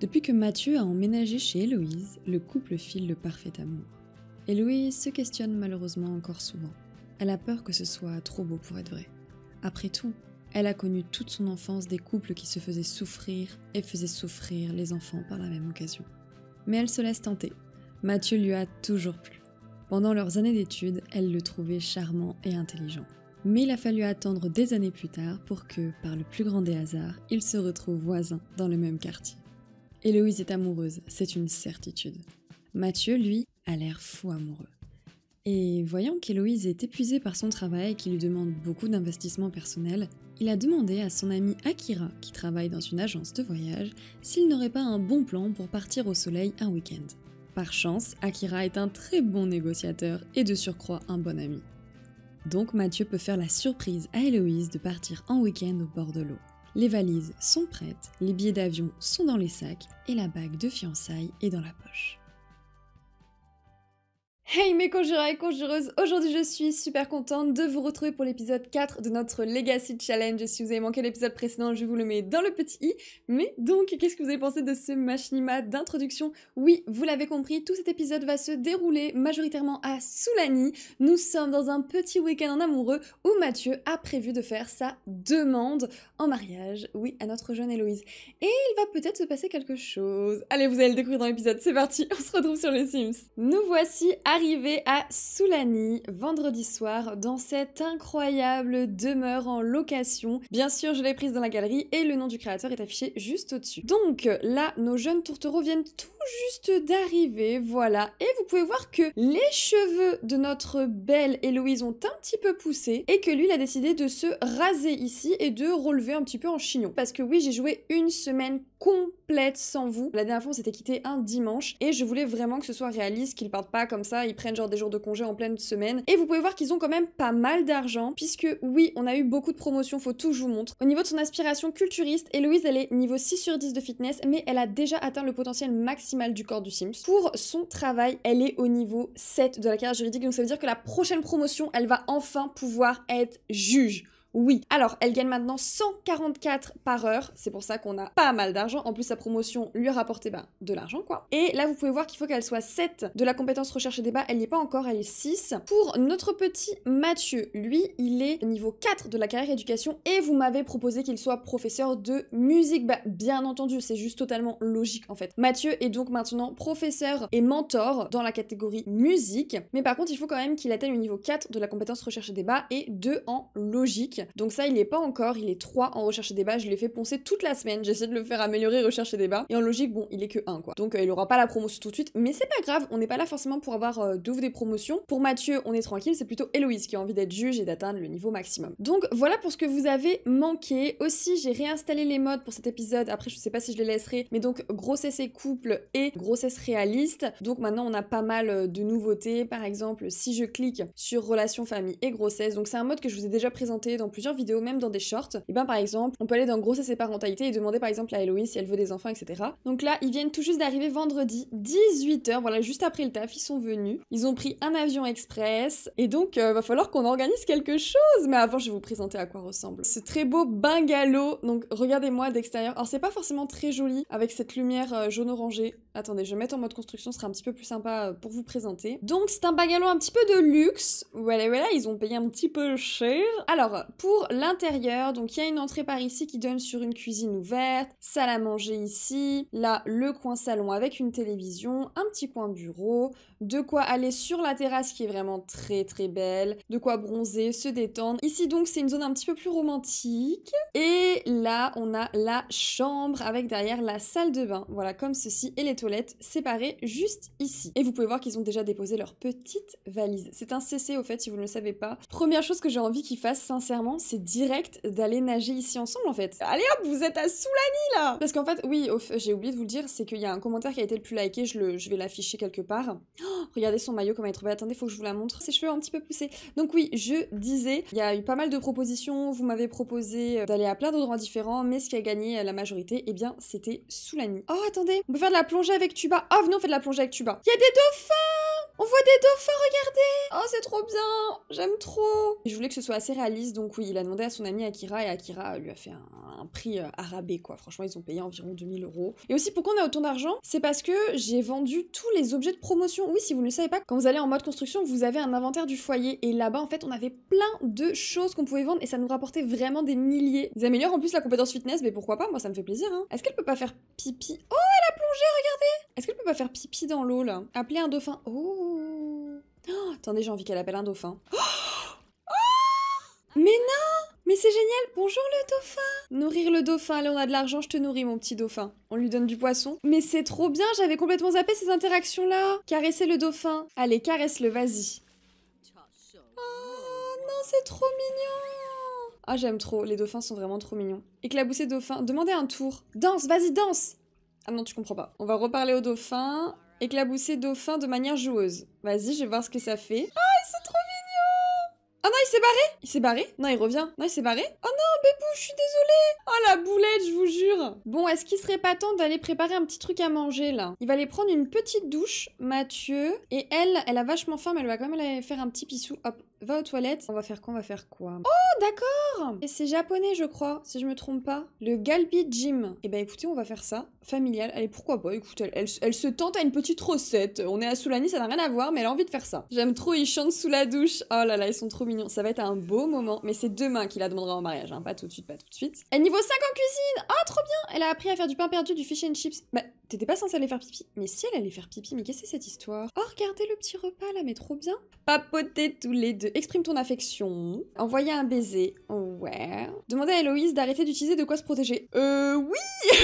Depuis que Mathieu a emménagé chez Héloïse, le couple file le parfait amour. Héloïse se questionne malheureusement encore souvent. Elle a peur que ce soit trop beau pour être vrai. Après tout, elle a connu toute son enfance des couples qui se faisaient souffrir et faisaient souffrir les enfants par la même occasion. Mais elle se laisse tenter. Mathieu lui a toujours plu. Pendant leurs années d'études, elle le trouvait charmant et intelligent. Mais il a fallu attendre des années plus tard pour que, par le plus grand des hasards, ils se retrouvent voisins dans le même quartier. Héloïse est amoureuse, c'est une certitude. Mathieu, lui, a l'air fou amoureux. Et voyant qu'Héloïse est épuisée par son travail qui lui demande beaucoup d'investissement personnel, il a demandé à son ami Akira, qui travaille dans une agence de voyage, s'il n'aurait pas un bon plan pour partir au soleil un week-end. Par chance, Akira est un très bon négociateur et de surcroît un bon ami. Donc Mathieu peut faire la surprise à Héloïse de partir en week-end au bord de l'eau. Les valises sont prêtes, les billets d'avion sont dans les sacs et la bague de fiançailles est dans la poche. Hey mes conjureurs et conjureuses, aujourd'hui je suis super contente de vous retrouver pour l'épisode 4 de notre Legacy Challenge. Si vous avez manqué l'épisode précédent, je vous le mets dans le petit i. Mais donc, qu'est-ce que vous avez pensé de ce machinima d'introduction Oui, vous l'avez compris, tout cet épisode va se dérouler majoritairement à Soulani. Nous sommes dans un petit week-end en amoureux où Mathieu a prévu de faire sa demande en mariage, oui, à notre jeune Héloïse. Et il va peut-être se passer quelque chose. Allez, vous allez le découvrir dans l'épisode, c'est parti, on se retrouve sur les Sims. Nous voici à arrivé à Soulani vendredi soir dans cette incroyable demeure en location. Bien sûr, je l'ai prise dans la galerie et le nom du créateur est affiché juste au-dessus. Donc là, nos jeunes tourtereaux viennent tout juste d'arriver, voilà. Et vous pouvez voir que les cheveux de notre belle Héloïse ont un petit peu poussé et que lui, il a décidé de se raser ici et de relever un petit peu en chignon. Parce que oui, j'ai joué une semaine complète sans vous. La dernière fois, on s'était quitté un dimanche et je voulais vraiment que ce soit réaliste, qu'ils partent pas comme ça, ils prennent genre des jours de congé en pleine semaine. Et vous pouvez voir qu'ils ont quand même pas mal d'argent, puisque oui, on a eu beaucoup de promotions, faut tout, montrer. Au niveau de son aspiration culturiste, Héloïse, elle est niveau 6 sur 10 de fitness, mais elle a déjà atteint le potentiel maximal du corps du Sims. Pour son travail, elle est au niveau 7 de la carrière juridique, donc ça veut dire que la prochaine promotion, elle va enfin pouvoir être juge. Oui. Alors, elle gagne maintenant 144 par heure. C'est pour ça qu'on a pas mal d'argent. En plus, sa promotion lui a rapporté ben, de l'argent, quoi. Et là, vous pouvez voir qu'il faut qu'elle soit 7 de la compétence recherche et débat. Elle n'y est pas encore, elle est 6. Pour notre petit Mathieu, lui, il est niveau 4 de la carrière éducation et vous m'avez proposé qu'il soit professeur de musique. Bah, bien entendu, c'est juste totalement logique, en fait. Mathieu est donc maintenant professeur et mentor dans la catégorie musique. Mais par contre, il faut quand même qu'il atteigne le niveau 4 de la compétence recherche et débat et 2 en logique. Donc ça, il est pas encore, il est 3 en recherche et débat. Je l'ai fait poncer toute la semaine, j'essaie de le faire améliorer recherche et débat. Et en logique, bon, il est que 1 quoi. Donc euh, il aura pas la promotion tout de suite, mais c'est pas grave, on n'est pas là forcément pour avoir euh, des promotions. Pour Mathieu, on est tranquille, c'est plutôt Héloïse qui a envie d'être juge et d'atteindre le niveau maximum. Donc voilà pour ce que vous avez manqué. Aussi, j'ai réinstallé les modes pour cet épisode. Après, je sais pas si je les laisserai, mais donc grossesse et couple et grossesse réaliste. Donc maintenant, on a pas mal euh, de nouveautés. Par exemple, si je clique sur relation famille et grossesse, donc c'est un mode que je vous ai déjà présenté dans plusieurs vidéos, même dans des shorts. Et ben par exemple, on peut aller dans Grossesse et parentalité et demander par exemple à Héloïse si elle veut des enfants, etc. Donc là, ils viennent tout juste d'arriver vendredi 18h, voilà, juste après le taf, ils sont venus. Ils ont pris un avion express et donc euh, va falloir qu'on organise quelque chose. Mais avant, je vais vous présenter à quoi ressemble ce très beau bungalow. Donc regardez-moi d'extérieur. Alors c'est pas forcément très joli avec cette lumière euh, jaune orangée. Attendez, je vais mettre en mode construction, ce sera un petit peu plus sympa euh, pour vous présenter. Donc c'est un bungalow un petit peu de luxe. Voilà, voilà, ils ont payé un petit peu cher. Alors, pour l'intérieur, donc il y a une entrée par ici qui donne sur une cuisine ouverte, salle à manger ici, là le coin salon avec une télévision, un petit coin bureau, de quoi aller sur la terrasse qui est vraiment très très belle, de quoi bronzer, se détendre. Ici donc c'est une zone un petit peu plus romantique et là on a la chambre avec derrière la salle de bain, voilà comme ceci et les toilettes séparées juste ici. Et vous pouvez voir qu'ils ont déjà déposé leur petite valise. C'est un CC au fait si vous ne le savez pas. Première chose que j'ai envie qu'ils fassent sincèrement c'est direct d'aller nager ici ensemble en fait. Allez hop, vous êtes à Soulani là Parce qu'en fait, oui, j'ai oublié de vous le dire, c'est qu'il y a un commentaire qui a été le plus liké, je, je vais l'afficher quelque part. Oh, regardez son maillot comment il est trop Attendez, faut que je vous la montre. Ses cheveux un petit peu poussés. Donc oui, je disais, il y a eu pas mal de propositions, vous m'avez proposé euh, d'aller à plein d'endroits différents, mais ce qui a gagné euh, la majorité, eh bien, c'était Soulani. Oh, attendez, on peut faire de la plongée avec tuba. Ah, oh, venez, on fait de la plongée avec tuba. Il y a des dauphins on voit des dauphins, regardez Oh, c'est trop bien J'aime trop Je voulais que ce soit assez réaliste, donc oui, il a demandé à son ami Akira, et Akira lui a fait un, prix euh, arabais, quoi. Franchement, ils ont payé environ 2000 euros. Et aussi, pourquoi on a autant d'argent C'est parce que j'ai vendu tous les objets de promotion. Oui, si vous ne le savez pas, quand vous allez en mode construction, vous avez un inventaire du foyer, et là-bas, en fait, on avait plein de choses qu'on pouvait vendre, et ça nous rapportait vraiment des milliers. Ils améliorent en plus la compétence fitness, mais pourquoi pas Moi, ça me fait plaisir, hein. Est-ce qu'elle peut pas faire pipi Oh, plonger, regardez Est-ce qu'elle peut pas faire pipi dans l'eau, là Appeler un dauphin. Oh. oh, Attendez, j'ai envie qu'elle appelle un dauphin. Oh. Mais non Mais c'est génial Bonjour le dauphin Nourrir le dauphin, allez, on a de l'argent, je te nourris, mon petit dauphin. On lui donne du poisson. Mais c'est trop bien, j'avais complètement zappé ces interactions-là Caresser le dauphin. Allez, caresse-le, vas-y. Oh non, c'est trop mignon ah, j'aime trop, les dauphins sont vraiment trop mignons. Éclabousser dauphin, demandez un tour. Danse, vas-y, danse ah non, tu comprends pas. On va reparler au dauphin. Éclabousser dauphin de manière joueuse. Vas-y, je vais voir ce que ça fait. Ah, sont trop mignon Oh ah non, il s'est barré Il s'est barré Non, il revient. Non, il s'est barré Oh non, Bébou, je suis désolée Oh la boulette, je vous jure Bon, est-ce qu'il serait pas temps d'aller préparer un petit truc à manger, là Il va aller prendre une petite douche, Mathieu. Et elle, elle a vachement faim, mais elle va quand même aller faire un petit pissou. Hop, Va aux toilettes. On va faire quoi On va faire quoi Oh, d'accord Et c'est japonais, je crois, si je me trompe pas. Le Galbi jim. Eh ben écoutez, on va faire ça. Familial. Allez, pourquoi pas Écoute, elle, se tente à une petite recette. On est à Soulani, ça n'a rien à voir, mais elle a envie de faire ça. J'aime trop, ils chantent sous la douche. Oh là là, ils sont trop mignons. Ça va être un beau moment. Mais c'est demain qu'il la demandera en mariage, hein. Pas tout de suite, pas tout de suite. Elle niveau 5 en cuisine Oh, trop bien Elle a appris à faire du pain perdu, du fish and chips. Bah, t'étais pas censée aller faire pipi. Mais si elle allait faire pipi, mais qu'est-ce que c'est cette histoire Oh, regardez le petit repas là, mais trop bien. Papoter tous les deux exprime ton affection, envoyer un baiser, ouais, demander à Héloïse d'arrêter d'utiliser de quoi se protéger. Euh, oui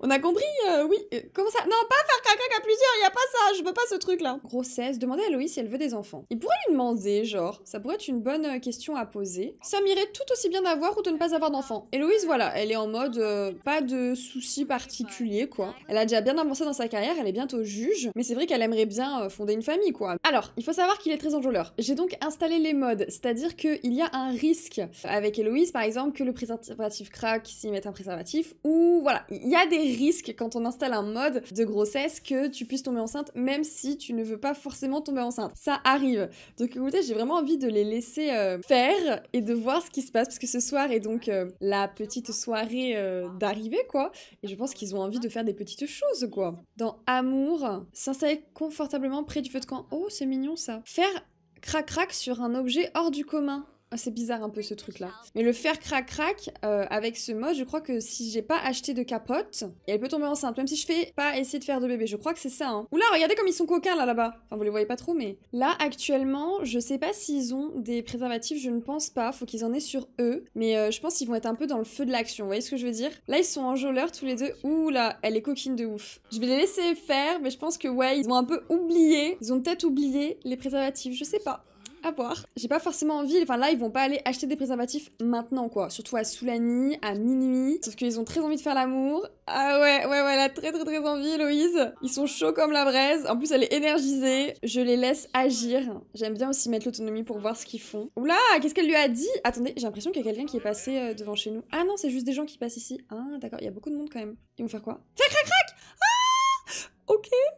On a compris, euh, oui. Euh, comment ça Non, pas faire caca à plusieurs, y a pas ça, je veux pas ce truc là. Grossesse, demander à Héloïse si elle veut des enfants. Il pourrait lui demander, genre, ça pourrait être une bonne euh, question à poser. Ça m'irait tout aussi bien d'avoir ou de ne pas avoir d'enfants. Héloïse, voilà, elle est en mode pas de soucis particuliers, quoi. Elle a déjà bien avancé dans sa carrière, elle est bientôt juge, mais c'est vrai qu'elle aimerait bien fonder une famille, quoi. Alors, il faut savoir qu'il est très enjôleur. J'ai donc installé les modes. C'est-à-dire qu'il y a un risque avec Héloïse, par exemple, que le préservatif craque s'il met un préservatif, ou voilà, il y a des risques quand on installe un mode de grossesse que tu puisses tomber enceinte, même si tu ne veux pas forcément tomber enceinte. Ça arrive. Donc écoutez, j'ai vraiment envie de les laisser euh, faire et de voir ce qui se passe, parce que ce soir est donc euh, la petite soirée euh, d'arrivée, quoi. Et je pense qu'ils ont envie de faire des petites choses, quoi. Dans Amour, s'installer confortablement près du feu de camp. Oh, c'est mignon ça. Faire crac-crac sur un objet hors du commun ah, c'est bizarre un peu ce truc là. Mais le faire crac crac euh, avec ce mode, je crois que si j'ai pas acheté de capote, elle peut tomber enceinte. Même si je fais pas essayer de faire de bébé, je crois que c'est ça. Hein. Oula, regardez comme ils sont coquins là là-bas. Enfin, vous les voyez pas trop, mais là actuellement, je sais pas s'ils ont des préservatifs, je ne pense pas. Faut qu'ils en aient sur eux, mais euh, je pense qu'ils vont être un peu dans le feu de l'action. Vous voyez ce que je veux dire Là, ils sont enjôleurs tous les deux. Oula, elle est coquine de ouf. Je vais les laisser faire, mais je pense que ouais, ils ont un peu oublié. Ils ont peut-être oublié les préservatifs, je sais pas à voir. J'ai pas forcément envie, enfin là ils vont pas aller acheter des préservatifs maintenant quoi, surtout à Soulani, à minuit, sauf qu'ils ont très envie de faire l'amour. Ah ouais, ouais, ouais, elle a très très très envie Héloïse. Ils sont chauds comme la braise, en plus elle est énergisée, je les laisse agir. J'aime bien aussi mettre l'autonomie pour voir ce qu'ils font. Oula, qu'est-ce qu'elle lui a dit Attendez, j'ai l'impression qu'il y a quelqu'un qui est passé euh, devant chez nous. Ah non, c'est juste des gens qui passent ici. Ah d'accord, il y a beaucoup de monde quand même. Ils vont faire quoi Crac crac crac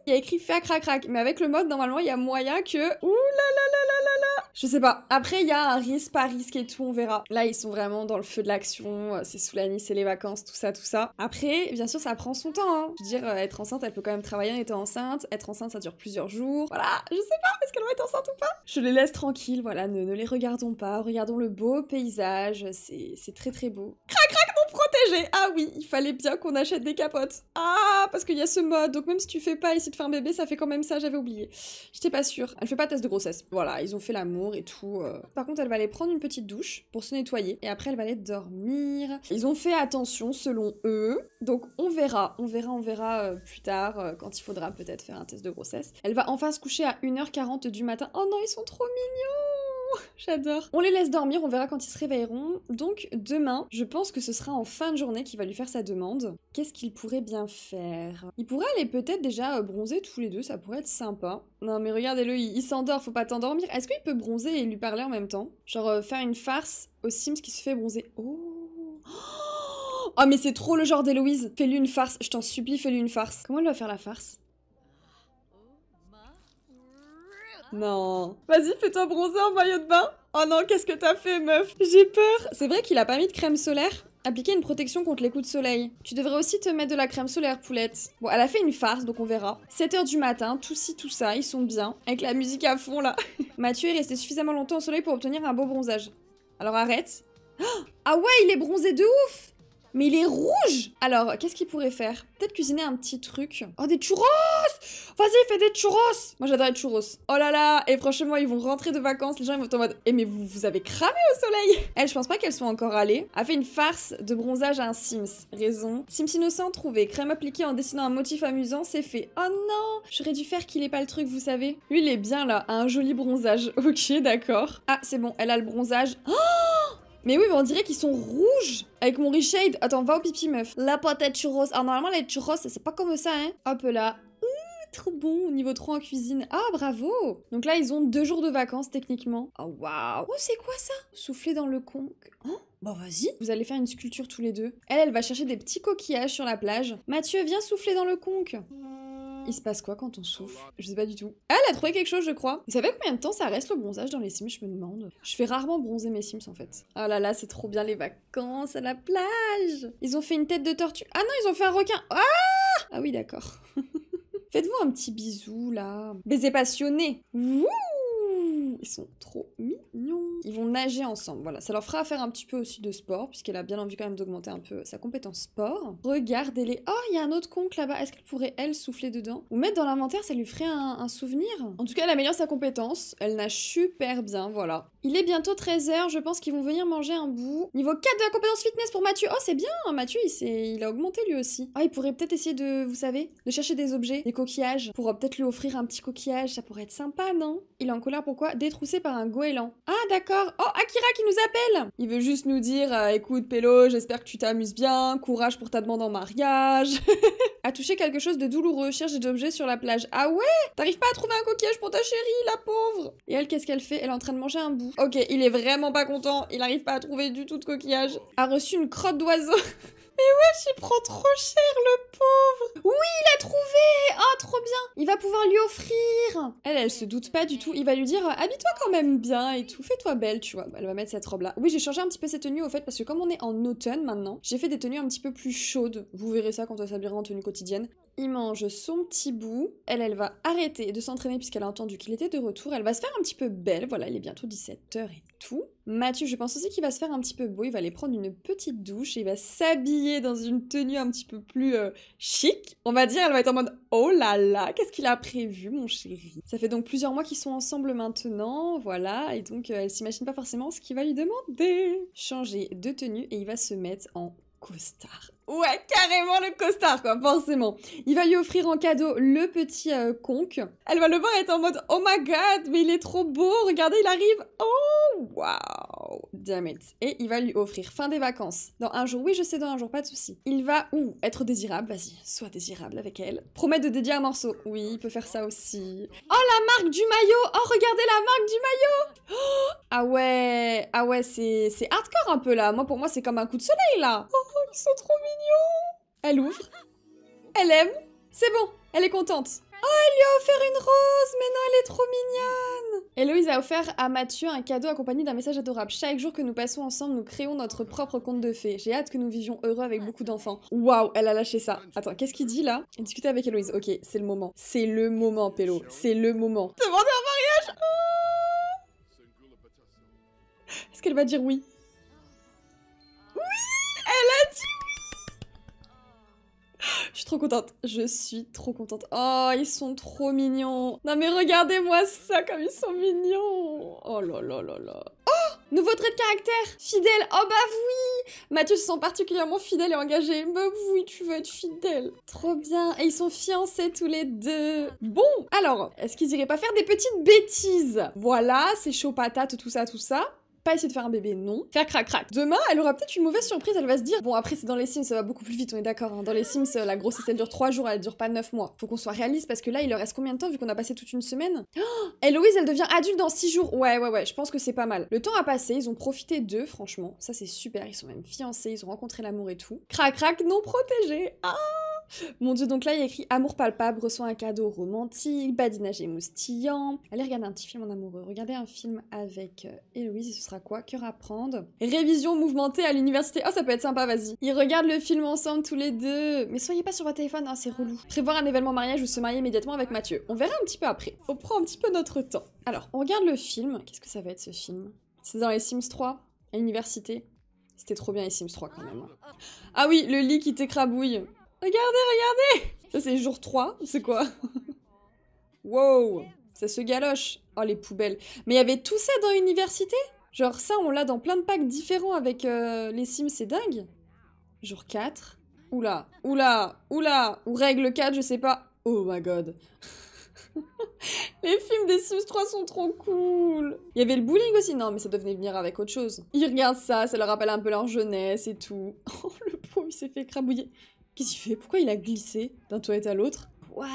il y a écrit fait à crac crac, mais avec le mode, normalement, il y a moyen que. Ouh là là là là là là Je sais pas. Après, il y a un risque par risque et tout, on verra. Là, ils sont vraiment dans le feu de l'action, euh, c'est sous la nuit, c'est les vacances, tout ça, tout ça. Après, bien sûr, ça prend son temps. Hein. Je veux dire, euh, être enceinte, elle peut quand même travailler en étant enceinte. Être enceinte, ça dure plusieurs jours. Voilà, je sais pas, est-ce qu'elle va être enceinte ou pas Je les laisse tranquilles, voilà, ne, ne, les regardons pas. Regardons le beau paysage, c'est très très beau. Crac crac ah oui, il fallait bien qu'on achète des capotes. Ah parce qu'il y a ce mode. Donc même si tu fais pas essayer de faire un bébé, ça fait quand même ça. J'avais oublié. J'étais pas sûre. Elle fait pas test de grossesse. Voilà, ils ont fait l'amour et tout. Euh. Par contre, elle va aller prendre une petite douche pour se nettoyer et après elle va aller dormir. Ils ont fait attention selon eux. Donc on verra, on verra, on verra euh, plus tard euh, quand il faudra peut-être faire un test de grossesse. Elle va enfin se coucher à 1h40 du matin. Oh non, ils sont trop mignons. J'adore. On les laisse dormir, on verra quand ils se réveilleront. Donc demain, je pense que ce sera en fin de journée qu'il va lui faire sa demande. Qu'est-ce qu'il pourrait bien faire Il pourrait aller peut-être déjà euh, bronzer tous les deux, ça pourrait être sympa. Non mais regardez-le, il, s'endort, faut pas t'endormir. Est-ce qu'il peut bronzer et lui parler en même temps Genre euh, faire une farce au Sims qui se fait bronzer. Oh Oh mais c'est trop le genre d'Héloïse Fais-lui une farce, je t'en supplie, fais-lui une farce. Comment elle va faire la farce Non. Vas-y, fais-toi bronzer en maillot de bain. Oh non, qu'est-ce que t'as fait, meuf J'ai peur. C'est vrai qu'il a pas mis de crème solaire Appliquer une protection contre les coups de soleil. Tu devrais aussi te mettre de la crème solaire, poulette. Bon, elle a fait une farce, donc on verra. 7h du matin, tout ci, tout ça, ils sont bien. Avec la musique à fond, là. Mathieu est resté suffisamment longtemps au soleil pour obtenir un beau bronzage. Alors arrête. Ah ouais, il est bronzé de ouf mais il est rouge Alors, qu'est-ce qu'il pourrait faire Peut-être cuisiner un petit truc. Oh, des churros Vas-y, fais des churros Moi, j'adore les churros. Oh là là Et franchement, ils vont rentrer de vacances. Les gens, ils vont être en mode Eh, mais vous, vous avez cramé au soleil Elle, je pense pas qu'elle soit encore allée. A fait une farce de bronzage à un Sims. Raison. Sims innocent trouvé. Crème appliquée en dessinant un motif amusant, c'est fait. Oh non J'aurais dû faire qu'il ait pas le truc, vous savez. Lui, il est bien là. a Un joli bronzage. Ok, d'accord. Ah, c'est bon, elle a le bronzage. Oh mais oui, on dirait qu'ils sont rouges avec mon reshade. Attends, va au pipi, meuf. La patate churros. Alors, normalement, les churros, c'est pas comme ça, hein. Hop là. Ouh, trop bon. Niveau 3 en cuisine. Ah, bravo. Donc là, ils ont deux jours de vacances, techniquement. Oh, waouh. Oh, c'est quoi ça Souffler dans le conque. Oh, Bon, hein? bah, vas-y. Vous allez faire une sculpture tous les deux. Elle, elle va chercher des petits coquillages sur la plage. Mathieu, viens souffler dans le conque. Il se passe quoi quand on souffle Je sais pas du tout. Ah, elle a trouvé quelque chose, je crois. Vous savez combien de temps ça reste le bronzage dans les Sims, je me demande Je fais rarement bronzer mes Sims en fait. Ah là là, c'est trop bien les vacances à la plage Ils ont fait une tête de tortue. Ah non, ils ont fait un requin. Ah Ah oui, d'accord. Faites-vous un petit bisou là. Baiser passionné. Wouh ils sont trop mignons. Ils vont nager ensemble. Voilà, ça leur fera faire un petit peu aussi de sport, puisqu'elle a bien envie quand même d'augmenter un peu sa compétence sport. Regardez-les. Oh, il y a un autre conque là-bas. Est-ce qu'elle pourrait, elle, souffler dedans Ou mettre dans l'inventaire, ça lui ferait un, souvenir En tout cas, elle améliore sa compétence. Elle nage super bien, voilà. Il est bientôt 13h, je pense qu'ils vont venir manger un bout. Niveau 4 de la compétence fitness pour Mathieu. Oh, c'est bien, Mathieu, il, il a augmenté lui aussi. Ah, il pourrait peut-être essayer de, vous savez, de chercher des objets, des coquillages, pour peut-être lui offrir un petit coquillage. Ça pourrait être sympa, non Il est en colère, pourquoi Troussé par un goéland. Ah d'accord, oh Akira qui nous appelle Il veut juste nous dire euh, écoute Pélo, j'espère que tu t'amuses bien, courage pour ta demande en mariage. a touché quelque chose de douloureux, cherche des objets sur la plage. Ah ouais T'arrives pas à trouver un coquillage pour ta chérie, la pauvre Et elle, qu'est-ce qu'elle fait Elle est en train de manger un bout. Ok, il est vraiment pas content, il arrive pas à trouver du tout de coquillage. A reçu une crotte d'oiseau Mais ouais, il prend trop cher, le pauvre Oui, il a trouvé Oh, trop bien Il va pouvoir lui offrir Elle, elle se doute pas du tout. Il va lui dire euh, « Habille-toi quand même bien et tout, fais-toi belle, tu vois. » Elle va mettre cette robe-là. Oui, j'ai changé un petit peu cette tenue au fait, parce que comme on est en automne maintenant, j'ai fait des tenues un petit peu plus chaudes. Vous verrez ça quand on s'habillera en tenue quotidienne. Il mange son petit bout. Elle, elle va arrêter de s'entraîner puisqu'elle a entendu qu'il était de retour. Elle va se faire un petit peu belle. Voilà, il est bientôt 17h et tout. Mathieu, je pense aussi qu'il va se faire un petit peu beau, il va aller prendre une petite douche, et il va s'habiller dans une tenue un petit peu plus euh, chic. On va dire, elle va être en mode Oh là là, qu'est-ce qu'il a prévu, mon chéri Ça fait donc plusieurs mois qu'ils sont ensemble maintenant, voilà, et donc euh, elle s'imagine pas forcément ce qu'il va lui demander. Changer de tenue et il va se mettre en costard. Ouais, carrément le costard, quoi, forcément. Il va lui offrir en cadeau le petit euh, conque. Elle va le voir être en mode Oh my god, mais il est trop beau, regardez, il arrive. Oh, wow, damn it. Et il va lui offrir fin des vacances. Dans un jour, oui, je sais, dans un jour, pas de souci. Il va, ou être désirable, vas-y, sois désirable avec elle. Promettre de dédier un morceau. Oui, il peut faire ça aussi. Oh, la marque du maillot Oh, regardez la marque du maillot oh. Ah ouais, ah ouais, c'est hardcore un peu là. Moi, pour moi, c'est comme un coup de soleil là. Oh Oh, ils sont trop mignons Elle ouvre. Elle aime. C'est bon, elle est contente. Oh, elle lui a offert une rose Mais non, elle est trop mignonne Héloïse a offert à Mathieu un cadeau accompagné d'un message adorable. Chaque jour que nous passons ensemble, nous créons notre propre conte de fées. J'ai hâte que nous vivions heureux avec beaucoup d'enfants. Waouh, elle a lâché ça. Attends, qu'est-ce qu'il dit là Discuter avec Héloïse. Ok, c'est le moment. C'est le moment, Pélo. C'est le moment. Demander un mariage Est-ce qu'elle va dire oui trop contente. Je suis trop contente. Oh, ils sont trop mignons. Non mais regardez-moi ça, comme ils sont mignons. Oh là là là là. Oh Nouveau trait de caractère Fidèle Oh bah oui Mathieu se sent particulièrement fidèle et engagé. Bah oui, tu veux être fidèle. Trop bien. Et ils sont fiancés tous les deux. Bon, alors, est-ce qu'ils iraient pas faire des petites bêtises Voilà, c'est chaud patate, tout ça, tout ça pas essayer de faire un bébé, non. Faire crac crac. Demain, elle aura peut-être une mauvaise surprise, elle va se dire bon après c'est dans les Sims, ça va beaucoup plus vite, on est d'accord. Hein. Dans les Sims, euh, la grossesse elle dure 3 jours, elle dure pas 9 mois. Faut qu'on soit réaliste parce que là il leur reste combien de temps vu qu'on a passé toute une semaine oh Héloïse, elle devient adulte dans 6 jours. Ouais ouais ouais, je pense que c'est pas mal. Le temps a passé, ils ont profité d'eux, franchement. Ça c'est super, ils sont même fiancés, ils ont rencontré l'amour et tout. Crac crac non protégé. Ah Mon dieu, donc là il y a écrit Amour palpable, reçoit un cadeau romantique, badinage émoustillant. Allez regarder un petit film en amoureux, regardez un film avec euh, Héloïse et ce sera quoi à prendre, Révision mouvementée à l'université, oh ça peut être sympa, vas-y. Ils regardent le film ensemble tous les deux. Mais soyez pas sur votre téléphone, hein, c'est relou. Prévoir un événement mariage ou se marier immédiatement avec Mathieu. On verra un petit peu après. On prend un petit peu notre temps. Alors, on regarde le film. Qu'est-ce que ça va être ce film C'est dans les Sims 3, à l'université. C'était trop bien les Sims 3 quand même. Ah oui, le lit qui t'écrabouille. Regardez, regardez Ça c'est jour 3, c'est quoi Wow Ça se galoche Oh les poubelles Mais il y avait tout ça dans l'université Genre ça on l'a dans plein de packs différents avec euh, les sims, c'est dingue Jour 4 Oula, oula, oula Ou règle 4, je sais pas Oh my god Les films des Sims 3 sont trop cool Il y avait le bowling aussi, non mais ça devait venir avec autre chose. Ils regardent ça, ça leur rappelle un peu leur jeunesse et tout. Oh le pauvre il s'est fait crabouiller. Qu'est-ce qu'il fait Pourquoi il a glissé d'un toilette à l'autre What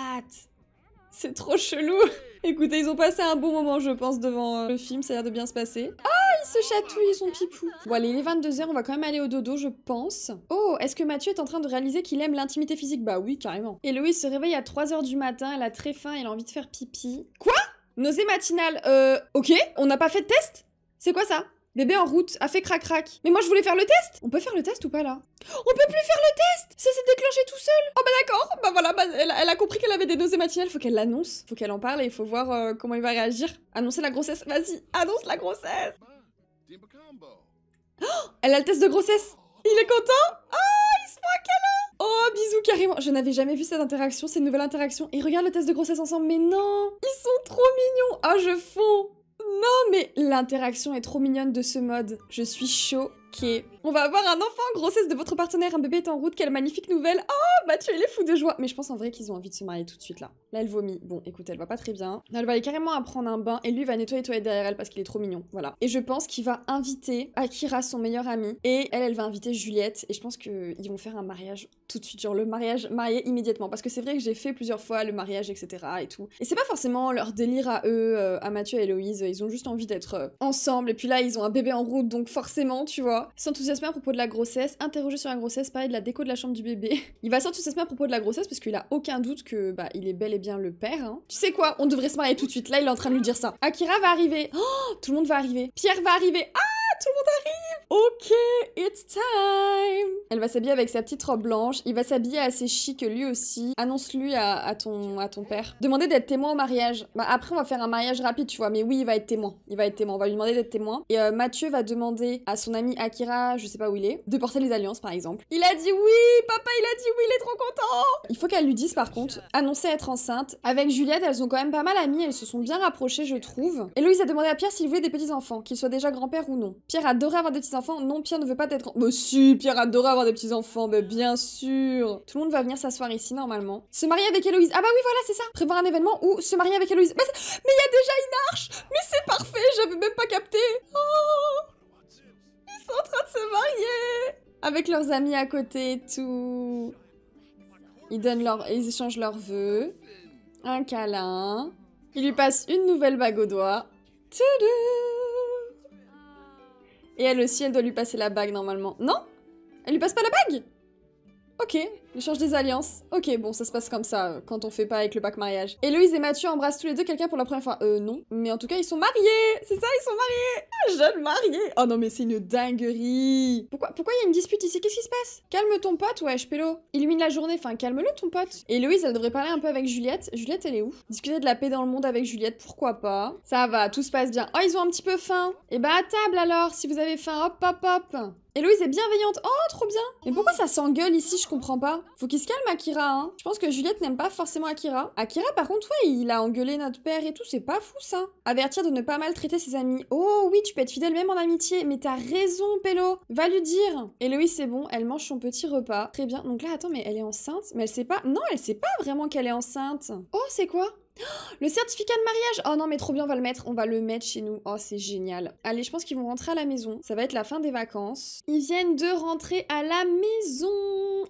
C'est trop chelou Écoutez, ils ont passé un bon moment, je pense, devant euh, le film. Ça a l'air de bien se passer. Ah, oh, ils se chatouillent, ils sont pipou. Bon, allez, il est 22h, on va quand même aller au dodo, je pense. Oh, est-ce que Mathieu est en train de réaliser qu'il aime l'intimité physique Bah oui, carrément. Héloïse se réveille à 3h du matin, elle a très faim, elle a envie de faire pipi. Quoi Nausée matinale, euh... Ok, on n'a pas fait de test C'est quoi ça Bébé en route, a fait crac-crac. Mais moi, je voulais faire le test On peut faire le test ou pas, là On peut plus faire le test Ça s'est déclenché tout seul Oh bah d'accord Bah voilà, bah, elle, a compris qu'elle avait des nausées matinales. Faut qu'elle l'annonce, faut qu'elle en parle et il faut voir euh, comment il va réagir. Annoncer la grossesse, vas-y, annonce la grossesse oh Elle a le test de grossesse Il est content oh, il se moque quelle? Oh, bisous carrément Je n'avais jamais vu cette interaction, c'est une nouvelle interaction. Et regarde le test de grossesse ensemble, mais non Ils sont trop mignons Ah, je fonds non mais l'interaction est trop mignonne de ce mode. Je suis chaud on va avoir un enfant, grossesse de votre partenaire, un bébé est en route, quelle magnifique nouvelle Oh, Mathieu bah, il est fou de joie Mais je pense en vrai qu'ils ont envie de se marier tout de suite là. Là, elle vomit. Bon, écoute, elle va pas très bien. Elle va aller carrément à prendre un bain et lui va nettoyer les derrière elle parce qu'il est trop mignon. Voilà. Et je pense qu'il va inviter Akira, son meilleur ami, et elle, elle va inviter Juliette. Et je pense qu'ils vont faire un mariage tout de suite, genre le mariage marié immédiatement. Parce que c'est vrai que j'ai fait plusieurs fois le mariage, etc. et tout. Et c'est pas forcément leur délire à eux, euh, à Mathieu et Héloïse. Ils ont juste envie d'être euh, ensemble. Et puis là, ils ont un bébé en route, donc forcément, tu vois. S'enthousiasmer à propos de la grossesse, interroger sur la grossesse, parler de la déco de la chambre du bébé. Il va s'enthousiasmer à propos de la grossesse parce qu'il a aucun doute que bah il est bel et bien le père. Hein. Tu sais quoi On devrait se marier tout de suite. Là, il est en train de lui dire ça. Akira va arriver. Oh, tout le monde va arriver. Pierre va arriver. Ah, tout le monde arrive Ok, it's time Elle va s'habiller avec sa petite robe blanche, il va s'habiller assez chic lui aussi. Annonce-lui à, ton, à ton père. Demandez d'être témoin au mariage. Bah, après, on va faire un mariage rapide, tu vois, mais oui, il va être témoin. Il va être témoin, on va lui demander d'être témoin. Et euh, Mathieu va demander à son ami Akira, je sais pas où il est, de porter les alliances par exemple. Il a dit oui, papa, il a dit oui, il est trop content Il faut qu'elle lui dise par contre, annoncer être enceinte. Avec Juliette, elles ont quand même pas mal amies, elles se sont bien rapprochées, je trouve. Et Louise a demandé à Pierre s'il voulait des petits-enfants, qu'il soit déjà grand-père ou non. Pierre adorait avoir des petits-enfants non, Pierre ne veut pas être... si, Pierre adore avoir des petits-enfants, mais bien sûr Tout le monde va venir s'asseoir ici, normalement. Se marier avec Héloïse. Ah bah oui, voilà, c'est ça Prévoir un événement ou se marier avec Héloïse. Bah, mais il y a déjà une arche Mais c'est parfait, j'avais même pas capté Oh Ils sont en train de se marier Avec leurs amis à côté et tout. Ils, donnent leur... Ils échangent leurs vœux. Un câlin. Il lui passe une nouvelle bague au doigt. Et elle aussi, elle doit lui passer la bague normalement. Non Elle lui passe pas la bague Ok, L'échange des alliances. Ok, bon, ça se passe comme ça euh, quand on fait pas avec le bac mariage. Héloïse et Mathieu embrassent tous les deux quelqu'un pour la première fois. Euh, non. Mais en tout cas, ils sont mariés C'est ça, ils sont mariés jeune mariés Oh non, mais c'est une dinguerie Pourquoi pourquoi il y a une dispute ici Qu'est-ce qui se passe Calme ton pote, wesh, Pélo. Illumine la journée, enfin, calme-le ton pote. Héloïse, elle devrait parler un peu avec Juliette. Juliette, elle est où Discuter de la paix dans le monde avec Juliette, pourquoi pas Ça va, tout se passe bien. Oh, ils ont un petit peu faim Et eh bah, ben, à table alors, si vous avez faim, hop, hop, hop Héloïse est bienveillante. Oh, trop bien Mais pourquoi ça s'engueule ici Je comprends pas. Faut qu'il se calme, Akira, hein. Je pense que Juliette n'aime pas forcément Akira. Akira, par contre, ouais, il a engueulé notre père et tout, c'est pas fou, ça. Avertir de ne pas maltraiter ses amis. Oh oui, tu peux être fidèle même en amitié, mais t'as raison, Pello. Va lui dire. Héloïse, c'est bon, elle mange son petit repas. Très bien. Donc là, attends, mais elle est enceinte, mais elle sait pas. Non, elle sait pas vraiment qu'elle est enceinte. Oh, c'est quoi Le certificat de mariage Oh non, mais trop bien, on va le mettre. On va le mettre chez nous. Oh, c'est génial. Allez, je pense qu'ils vont rentrer à la maison. Ça va être la fin des vacances. Ils viennent de rentrer à la maison.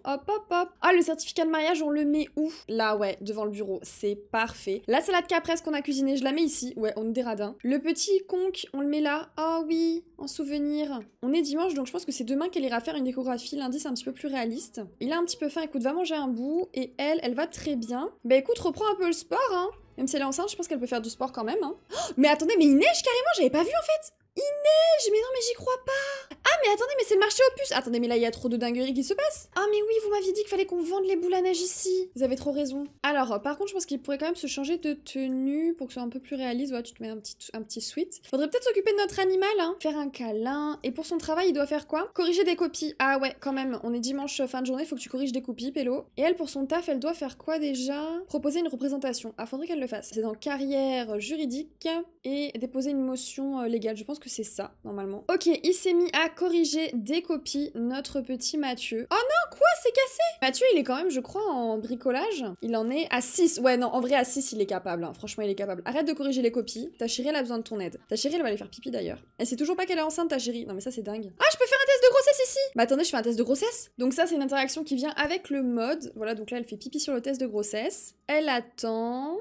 Hop, hop, hop. Ah, le certificat de mariage, on le met où Là, ouais, devant le bureau. C'est parfait. La salade capresse qu'on a cuisinée, je la mets ici. Ouais, on est des Le petit conque, on le met là. Ah oh, oui, en souvenir. On est dimanche, donc je pense que c'est demain qu'elle ira faire une échographie. Lundi, c'est un petit peu plus réaliste. Il a un petit peu faim. Écoute, va manger un bout. Et elle, elle va très bien. Bah écoute, reprends un peu le sport, hein. Même si elle est enceinte, je pense qu'elle peut faire du sport quand même. Hein. mais attendez, mais il neige carrément, j'avais pas vu en fait neige Mais non, mais j'y crois pas Ah, mais attendez, mais c'est le marché Opus Attendez, mais là, il y a trop de dingueries qui se passent Ah, mais oui, vous m'aviez dit qu'il fallait qu'on vende les boules à neige ici Vous avez trop raison. Alors, par contre, je pense qu'il pourrait quand même se changer de tenue pour que ce soit un peu plus réaliste. Ouais, tu te mets un petit, un petit sweat. Faudrait peut-être s'occuper de notre animal, hein. Faire un câlin. Et pour son travail, il doit faire quoi Corriger des copies. Ah ouais, quand même, on est dimanche euh, fin de journée, faut que tu corriges des copies, Pélo. Et elle, pour son taf, elle doit faire quoi déjà Proposer une représentation. Ah, faudrait qu'elle le fasse. C'est dans carrière juridique et déposer une motion euh, légale. Je pense que c'est ça, normalement. Ok, il s'est mis à corriger des copies, notre petit Mathieu. Oh non, quoi C'est cassé Mathieu, il est quand même, je crois, en bricolage. Il en est à 6. Ouais, non, en vrai, à 6, il est capable. Hein. Franchement, il est capable. Arrête de corriger les copies. Ta chérie, elle a besoin de ton aide. Ta chérie, elle va aller faire pipi d'ailleurs. Elle sait toujours pas qu'elle est enceinte, ta chérie. Non, mais ça, c'est dingue. Ah, je peux faire un test de grossesse ici Bah attendez, je fais un test de grossesse. Donc ça, c'est une interaction qui vient avec le mode. Voilà, donc là, elle fait pipi sur le test de grossesse. Elle attend.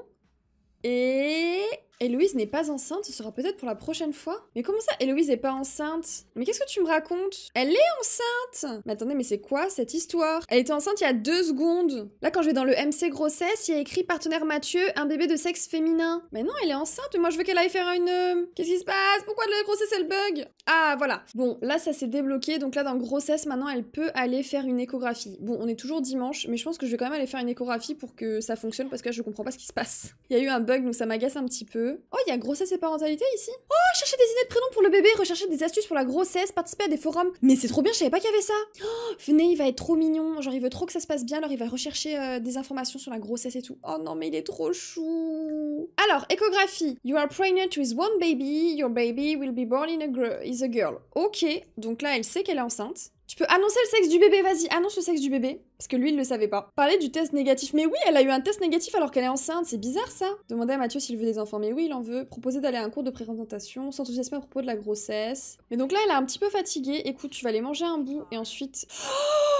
Et Héloïse n'est pas enceinte, ce sera peut-être pour la prochaine fois. Mais comment ça, Héloïse n'est pas enceinte Mais qu'est-ce que tu me racontes Elle est enceinte Mais attendez, mais c'est quoi cette histoire Elle était enceinte il y a deux secondes. Là, quand je vais dans le MC grossesse, il y a écrit partenaire Mathieu, un bébé de sexe féminin. Mais non, elle est enceinte, moi je veux qu'elle aille faire une... Euh, qu'est-ce qui se passe Pourquoi de la grossesse elle bug Ah, voilà. Bon, là ça s'est débloqué, donc là dans grossesse, maintenant elle peut aller faire une échographie. Bon, on est toujours dimanche, mais je pense que je vais quand même aller faire une échographie pour que ça fonctionne parce que je comprends pas ce qui se passe. Il y a eu un bug, donc ça m'agace un petit peu. Oh, il y a grossesse et parentalité ici. Oh, chercher des idées de prénoms pour le bébé, rechercher des astuces pour la grossesse, participer à des forums. Mais c'est trop bien, je savais pas qu'il y avait ça. Oh, venez, il va être trop mignon. Genre, il veut trop que ça se passe bien, alors il va rechercher euh, des informations sur la grossesse et tout. Oh non, mais il est trop chou. Alors, échographie. You are pregnant with one baby. Your baby will be born in a a girl. Ok, donc là, elle sait qu'elle est enceinte. Tu peux annoncer le sexe du bébé, vas-y, annonce le sexe du bébé. Parce que lui, il le savait pas. Parler du test négatif. Mais oui, elle a eu un test négatif alors qu'elle est enceinte, c'est bizarre ça. Demander à Mathieu s'il veut des enfants. Mais oui, il en veut. Proposer d'aller à un cours de présentation. S'enthousiasmer à propos de la grossesse. Mais donc là, elle est un petit peu fatiguée. Écoute, tu vas aller manger un bout et ensuite.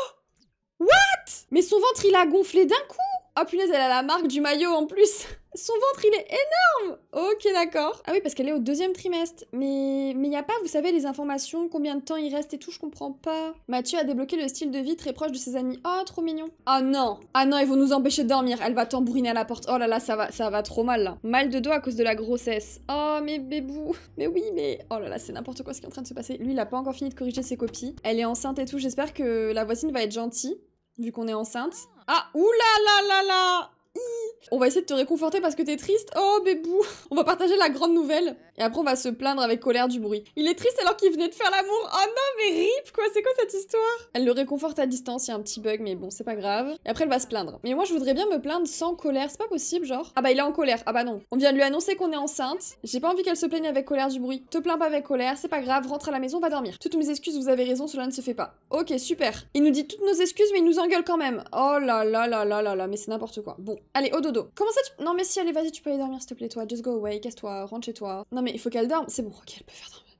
What Mais son ventre, il a gonflé d'un coup oh, punaise, elle a la marque du maillot en plus son ventre, il est énorme Ok, d'accord. Ah oui, parce qu'elle est au deuxième trimestre. Mais il mais n'y a pas, vous savez, les informations, combien de temps il reste et tout, je comprends pas. Mathieu a débloqué le style de vie très proche de ses amis. Oh, trop mignon. Ah non Ah non, ils vont nous empêcher de dormir. Elle va tambouriner à la porte. Oh là là, ça va, ça va trop mal, là. Mal de dos à cause de la grossesse. Oh, mais bébou Mais oui, mais... Oh là là, c'est n'importe quoi ce qui est en train de se passer. Lui, il a pas encore fini de corriger ses copies. Elle est enceinte et tout, j'espère que la voisine va être gentille, vu qu'on est enceinte. Ah, ah oulala là là là, là on va essayer de te réconforter parce que t'es triste. Oh, bébou. On va partager la grande nouvelle. Et après, on va se plaindre avec colère du bruit. Il est triste alors qu'il venait de faire l'amour. Oh non, mais rip, quoi. C'est quoi cette histoire Elle le réconforte à distance. Il y a un petit bug, mais bon, c'est pas grave. Et après, elle va se plaindre. Mais moi, je voudrais bien me plaindre sans colère. C'est pas possible, genre. Ah bah, il est en colère. Ah bah non. On vient de lui annoncer qu'on est enceinte. J'ai pas envie qu'elle se plaigne avec colère du bruit. Te plains pas avec colère. C'est pas grave. Rentre à la maison, va dormir. Toutes mes excuses, vous avez raison. Cela ne se fait pas. Ok, super. Il nous dit toutes nos excuses, mais il nous engueule quand même. Oh là là là là là là. Mais c'est n'importe quoi. Bon. Allez, au dodo. Comment ça tu... Non mais si, allez, vas-y, tu peux aller dormir, s'il te plaît, toi. Just go away, casse-toi, rentre chez toi. Non mais il faut qu'elle dorme. C'est bon, ok, elle peut faire dormir.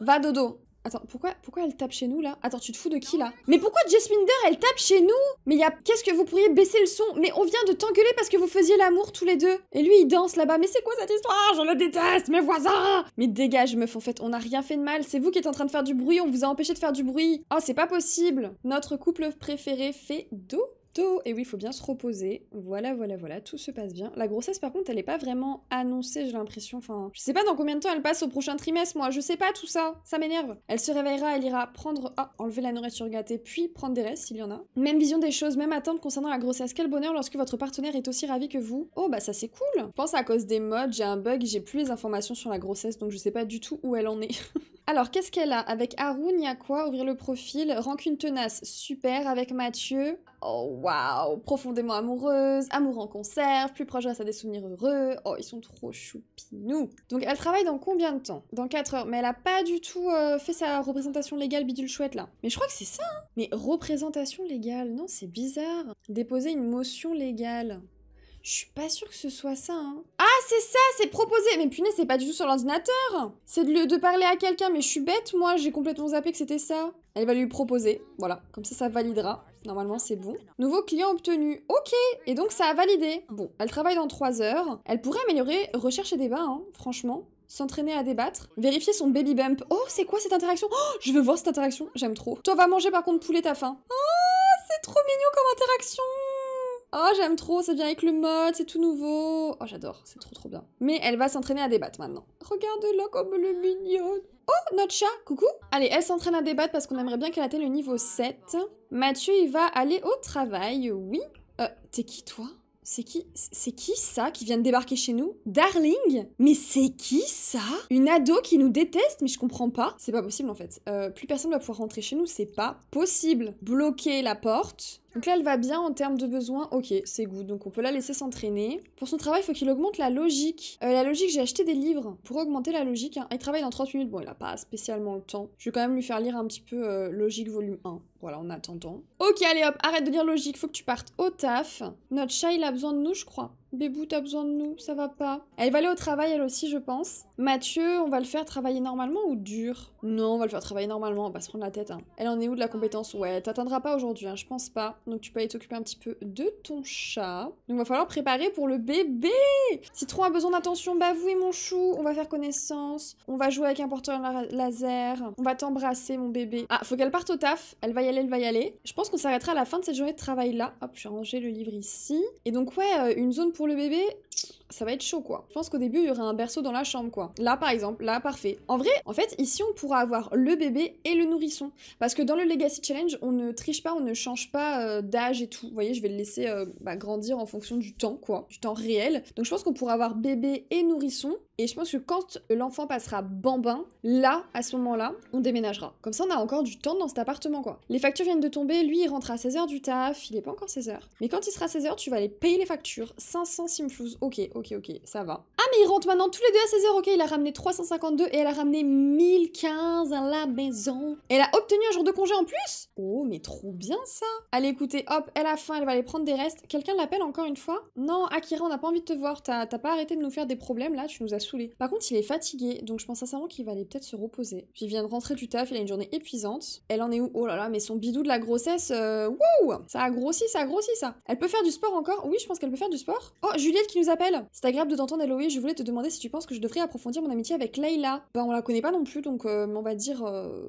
Va dodo. Attends, pourquoi, pourquoi elle tape chez nous là Attends, tu te fous de qui là Mais pourquoi Jasminder elle tape chez nous Mais il y a... qu'est-ce que vous pourriez baisser le son Mais on vient de t'engueuler parce que vous faisiez l'amour tous les deux. Et lui il danse là-bas. Mais c'est quoi cette histoire Je le déteste, mes voisins Mais dégage meuf, en fait, on n'a rien fait de mal. C'est vous qui êtes en train de faire du bruit, on vous a empêché de faire du bruit. Oh, c'est pas possible. Notre couple préféré fait dodo. Et oui, il faut bien se reposer. Voilà, voilà, voilà, tout se passe bien. La grossesse, par contre, elle n'est pas vraiment annoncée, j'ai l'impression. Enfin, je sais pas dans combien de temps elle passe au prochain trimestre, moi, je sais pas tout ça. Ça m'énerve. Elle se réveillera, elle ira prendre. Ah, enlever la nourriture gâtée, puis prendre des restes s'il y en a. Même vision des choses, même attente concernant la grossesse. Quel bonheur lorsque votre partenaire est aussi ravi que vous. Oh, bah ça c'est cool. Je pense à cause des modes, j'ai un bug, j'ai plus les informations sur la grossesse, donc je sais pas du tout où elle en est. Alors, qu'est-ce qu'elle a Avec Haroun, il y a quoi Ouvrir le profil. Rancune tenace, super. Avec Mathieu, oh waouh Profondément amoureuse, amour en conserve, plus proche grâce à des souvenirs heureux. Oh, ils sont trop choupinous. Donc, elle travaille dans combien de temps Dans 4 heures. Mais elle a pas du tout euh, fait sa représentation légale bidule chouette là. Mais je crois que c'est ça. Hein. Mais représentation légale, non, c'est bizarre. Déposer une motion légale. Je suis pas sûre que ce soit ça. Hein. Ah, c'est ça, c'est proposé. Mais punaise, c'est pas du tout sur l'ordinateur. C'est de, parler à quelqu'un, mais je suis bête, moi. J'ai complètement zappé que c'était ça. Elle va lui proposer. Voilà, comme ça, ça validera. Normalement, c'est bon. Nouveau client obtenu. Ok, et donc ça a validé. Bon, elle travaille dans 3 heures. Elle pourrait améliorer recherche et débat, hein, franchement. S'entraîner à débattre. Vérifier son baby bump. Oh, c'est quoi cette interaction Oh, je veux voir cette interaction. J'aime trop. Toi, va manger par contre poulet, ta faim. Oh, c'est trop mignon comme interaction Oh, j'aime trop, ça vient avec le mode, c'est tout nouveau. Oh, j'adore, c'est trop trop bien. Mais elle va s'entraîner à débattre maintenant. Regarde-la comme elle est ah. mignonne. Oh, notre chat, coucou. Allez, elle s'entraîne à débattre parce qu'on aimerait bien qu'elle atteigne le niveau 7. Mathieu, il va aller au travail, oui. Euh, t'es qui toi c'est qui C'est qui ça qui vient de débarquer chez nous Darling Mais c'est qui ça Une ado qui nous déteste Mais je comprends pas. C'est pas possible en fait. Euh, plus personne va pouvoir rentrer chez nous, c'est pas possible. Bloquer la porte. Donc là, elle va bien en termes de besoins. Ok, c'est good. Donc on peut la laisser s'entraîner. Pour son travail, il faut qu'il augmente la logique. Euh, la logique, j'ai acheté des livres pour augmenter la logique. Il hein. travaille dans 30 minutes. Bon, il a pas spécialement le temps. Je vais quand même lui faire lire un petit peu euh, Logique volume 1. Voilà, en attendant. Ok, allez hop, arrête de lire Logique. Faut que tu partes au taf. Notre chat, il a besoin de nous, je crois. Bébou, t'as besoin de nous, ça va pas. Elle va aller au travail elle aussi, je pense. Mathieu, on va le faire travailler normalement ou dur Non, on va le faire travailler normalement, on va se prendre la tête. Hein. Elle en est où de la compétence Ouais, t'atteindra pas aujourd'hui, hein, je pense pas. Donc tu peux aller t'occuper un petit peu de ton chat. Donc va falloir préparer pour le bébé Citron a besoin d'attention, bah oui mon chou, on va faire connaissance, on va jouer avec un porteur laser, on va t'embrasser mon bébé. Ah, faut qu'elle parte au taf, elle va y aller, elle va y aller. Je pense qu'on s'arrêtera à la fin de cette journée de travail là. Hop, je vais ranger le livre ici. Et donc ouais, euh, une zone pour pour le bébé ça va être chaud quoi. Je pense qu'au début, il y aura un berceau dans la chambre quoi. Là par exemple, là parfait. En vrai, en fait, ici on pourra avoir le bébé et le nourrisson. Parce que dans le Legacy Challenge, on ne triche pas, on ne change pas euh, d'âge et tout. Vous voyez, je vais le laisser euh, bah, grandir en fonction du temps quoi, du temps réel. Donc je pense qu'on pourra avoir bébé et nourrisson. Et je pense que quand l'enfant passera bambin, là, à ce moment-là, on déménagera. Comme ça, on a encore du temps dans cet appartement, quoi. Les factures viennent de tomber, lui, il rentre à 16h du taf, il est pas encore 16h. Mais quand il sera 16h, tu vas aller payer les factures. 500 simflouz, ok, ok, ok, ça va. Ah, mais il rentre maintenant tous les deux à 16 h ok, il a ramené 352 et elle a ramené 1015 à la maison. Elle a obtenu un jour de congé en plus Oh, mais trop bien ça Allez, écoutez, hop, elle a faim, elle va aller prendre des restes. Quelqu'un l'appelle encore une fois Non, Akira, on n'a pas envie de te voir, t'as pas arrêté de nous faire des problèmes là, tu nous as saoulés. Par contre, il est fatigué, donc je pense sincèrement qu'il va aller peut-être se reposer. Puis il vient de rentrer du taf, il a une journée épuisante. Elle en est où Oh là là, mais son bidou de la grossesse, euh, wow Ça a grossi, ça a grossi ça. Elle peut faire du sport encore Oui, je pense qu'elle peut faire du sport. Oh, Juliette qui nous appelle c'est agréable de t'entendre, Eloé. Je voulais te demander si tu penses que je devrais approfondir mon amitié avec Layla. Bah, ben, on la connaît pas non plus, donc euh, on va dire euh,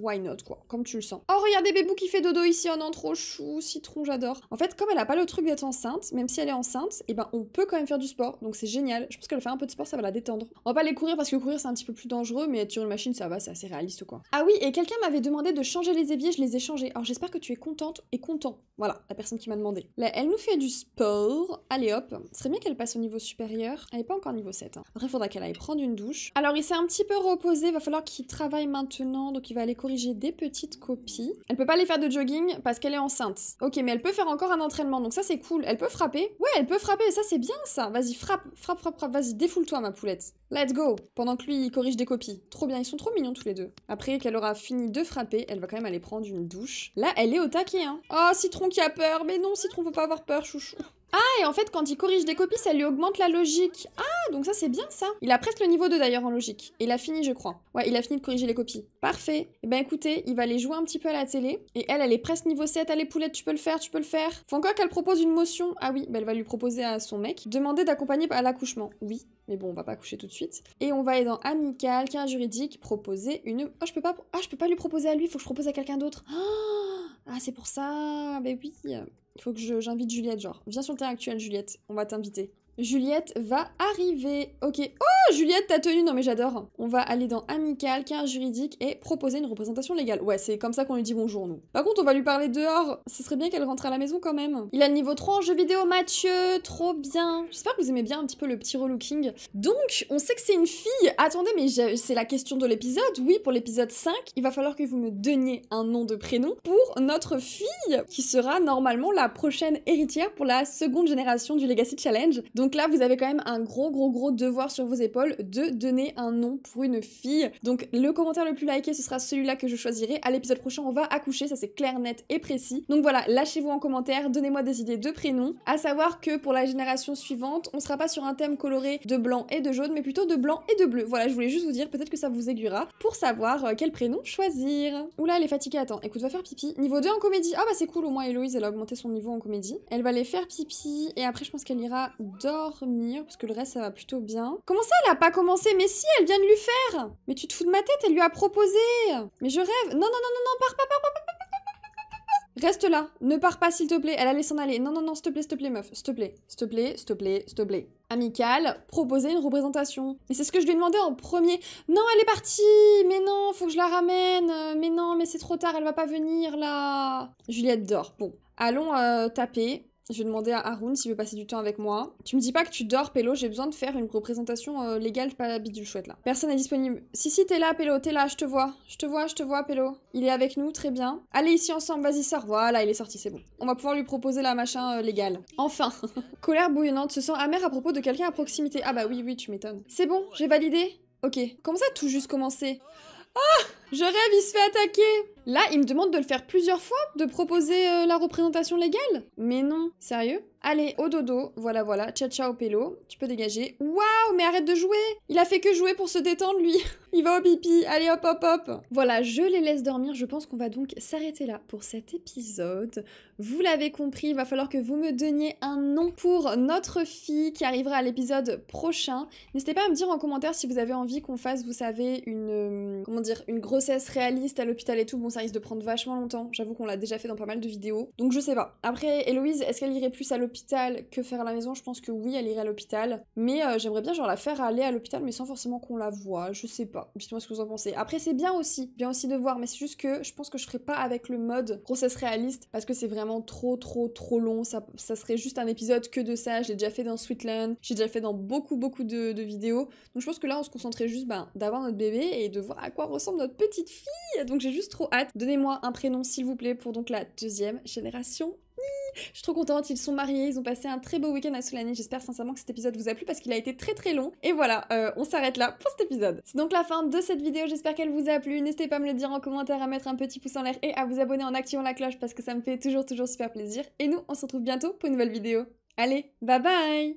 why not, quoi. Comme tu le sens. Oh, regardez Bébou qui fait dodo ici en oh trop chou, citron, j'adore. En fait, comme elle a pas le truc d'être enceinte, même si elle est enceinte, et eh ben on peut quand même faire du sport, donc c'est génial. Je pense qu'elle fait un peu de sport, ça va la détendre. On va pas aller courir parce que courir c'est un petit peu plus dangereux, mais sur une machine ça va, c'est assez réaliste quoi. Ah oui, et quelqu'un m'avait demandé de changer les éviers, je les ai changés. Alors j'espère que tu es contente et content. Voilà, la personne qui m'a demandé. elle nous fait du sport. Allez hop, ce serait bien qu'elle passe au niveau supérieure Elle est pas encore niveau 7. Hein. Après, il faudra qu'elle aille prendre une douche. Alors, il s'est un petit peu reposé. Il va falloir qu'il travaille maintenant. Donc, il va aller corriger des petites copies. Elle peut pas aller faire de jogging parce qu'elle est enceinte. Ok, mais elle peut faire encore un entraînement. Donc, ça, c'est cool. Elle peut frapper. Ouais, elle peut frapper. Ça, c'est bien, ça. Vas-y, frappe, frappe, frappe, frappe. Vas-y, défoule-toi, ma poulette. Let's go. Pendant que lui, il corrige des copies. Trop bien. Ils sont trop mignons, tous les deux. Après qu'elle aura fini de frapper, elle va quand même aller prendre une douche. Là, elle est au taquet, hein. Oh, Citron qui a peur. Mais non, Citron, faut pas avoir peur, chouchou. Ah, et en fait, quand il corrige des copies, ça lui augmente la logique. Ah, donc ça, c'est bien ça. Il a presque le niveau 2 d'ailleurs en logique. Et il a fini, je crois. Ouais, il a fini de corriger les copies. Parfait. et eh ben écoutez, il va aller jouer un petit peu à la télé. Et elle, elle est presque niveau 7. Allez, poulette, tu peux le faire, tu peux le faire. Faut encore qu'elle propose une motion. Ah oui, ben elle va lui proposer à son mec. Demander d'accompagner à l'accouchement. Oui, mais bon, on va pas coucher tout de suite. Et on va aller dans amical, qu'un juridique, proposer une. Oh, je peux pas. Ah, je peux pas lui proposer à lui. Faut que je propose à quelqu'un d'autre. ah, c'est pour ça. Ben oui. Il faut que j'invite Juliette, genre, viens sur le terrain actuel, Juliette, on va t'inviter. Juliette va arriver. Ok. Oh, Juliette, ta tenue. Non, mais j'adore. On va aller dans amical, car juridique et proposer une représentation légale. Ouais, c'est comme ça qu'on lui dit bonjour, nous. Par contre, on va lui parler dehors. Ce serait bien qu'elle rentre à la maison quand même. Il a le niveau 3 en jeu vidéo, Mathieu. Trop bien. J'espère que vous aimez bien un petit peu le petit relooking. Donc, on sait que c'est une fille. Attendez, mais c'est la question de l'épisode. Oui, pour l'épisode 5, il va falloir que vous me donniez un nom de prénom pour notre fille, qui sera normalement la prochaine héritière pour la seconde génération du Legacy Challenge. Donc là, vous avez quand même un gros, gros, gros devoir sur vos épaules de donner un nom pour une fille. Donc le commentaire le plus liké, ce sera celui-là que je choisirai. À l'épisode prochain, on va accoucher, ça c'est clair, net et précis. Donc voilà, lâchez-vous en commentaire, donnez-moi des idées de prénoms. À savoir que pour la génération suivante, on sera pas sur un thème coloré de blanc et de jaune, mais plutôt de blanc et de bleu. Voilà, je voulais juste vous dire, peut-être que ça vous aiguillera pour savoir euh, quel prénom choisir. Oula, elle est fatiguée, attends, écoute, va faire pipi. Niveau 2 en comédie. Ah bah c'est cool, au moins Héloïse, elle a augmenté son niveau en comédie. Elle va aller faire pipi et après je pense qu'elle ira dans dormir, parce que le reste, ça va plutôt bien. Comment ça, elle a pas commencé Mais si, elle vient de lui faire Mais tu te fous de ma tête, elle lui a proposé Mais je rêve Non, non, non, non, non, pars, pars, pars, pars, Reste là, ne pars pas s'il te plaît, elle allait s'en aller. Non, non, non, s'il te plaît, s'il te plaît, meuf, s'il te plaît, s'il te plaît, s'il te plaît, s'il te plaît. Amical, proposer une représentation. Mais c'est ce que je lui ai demandé en premier. Non, elle est partie, mais non, faut que je la ramène, mais non, mais c'est trop tard, elle va pas venir là. Juliette dort, bon. Allons euh, taper. Je vais demander à Haroun s'il veut passer du temps avec moi. Tu me dis pas que tu dors, Pélo, j'ai besoin de faire une représentation euh, légale, pas la bidule chouette là. Personne n'est disponible. Si, si, t'es là, Pélo, t'es là, je te vois. Je te vois, je te vois, Pélo. Il est avec nous, très bien. Allez ici ensemble, vas-y, sors. Voilà, il est sorti, c'est bon. On va pouvoir lui proposer la machin euh, légale. Enfin Colère bouillonnante, se sent amère à propos de quelqu'un à proximité. Ah bah oui, oui, tu m'étonnes. C'est bon, j'ai validé Ok. Comment ça, tout juste commencé Ah je rêve, il se fait attaquer Là, il me demande de le faire plusieurs fois, de proposer euh, la représentation légale Mais non, sérieux Allez, au dodo, voilà, voilà, ciao ciao pélo, tu peux dégager. Waouh, mais arrête de jouer Il a fait que jouer pour se détendre, lui Il va au pipi, allez hop hop hop Voilà, je les laisse dormir, je pense qu'on va donc s'arrêter là pour cet épisode. Vous l'avez compris, il va falloir que vous me donniez un nom pour notre fille qui arrivera à l'épisode prochain. N'hésitez pas à me dire en commentaire si vous avez envie qu'on fasse, vous savez, une... Euh, comment dire, une grossesse réaliste à l'hôpital et tout. Bon, ça risque de prendre vachement longtemps, j'avoue qu'on l'a déjà fait dans pas mal de vidéos, donc je sais pas. Après, Héloïse, est-ce qu'elle irait plus à l'hôpital que faire à la maison, je pense que oui, elle irait à l'hôpital. Mais euh, j'aimerais bien genre la faire aller à l'hôpital, mais sans forcément qu'on la voit. Je sais pas. Dites-moi ce que vous en pensez. Après, c'est bien aussi, bien aussi de voir, mais c'est juste que je pense que je ferai pas avec le mode grossesse réaliste parce que c'est vraiment trop, trop, trop long. Ça, ça serait juste un épisode que de ça. Je l'ai déjà fait dans Sweetland, j'ai déjà fait dans beaucoup, beaucoup de, vidéos. Donc je pense que là, on se concentrait juste ben, d'avoir notre bébé et de voir à quoi ressemble notre petite fille. Donc j'ai juste trop hâte. Donnez-moi un prénom, s'il vous plaît, pour donc la deuxième génération je suis trop contente, ils sont mariés, ils ont passé un très beau week-end à Soulani. J'espère sincèrement que cet épisode vous a plu parce qu'il a été très très long. Et voilà, euh, on s'arrête là pour cet épisode. C'est donc la fin de cette vidéo, j'espère qu'elle vous a plu. N'hésitez pas à me le dire en commentaire, à mettre un petit pouce en l'air et à vous abonner en activant la cloche parce que ça me fait toujours toujours super plaisir. Et nous, on se retrouve bientôt pour une nouvelle vidéo. Allez, bye bye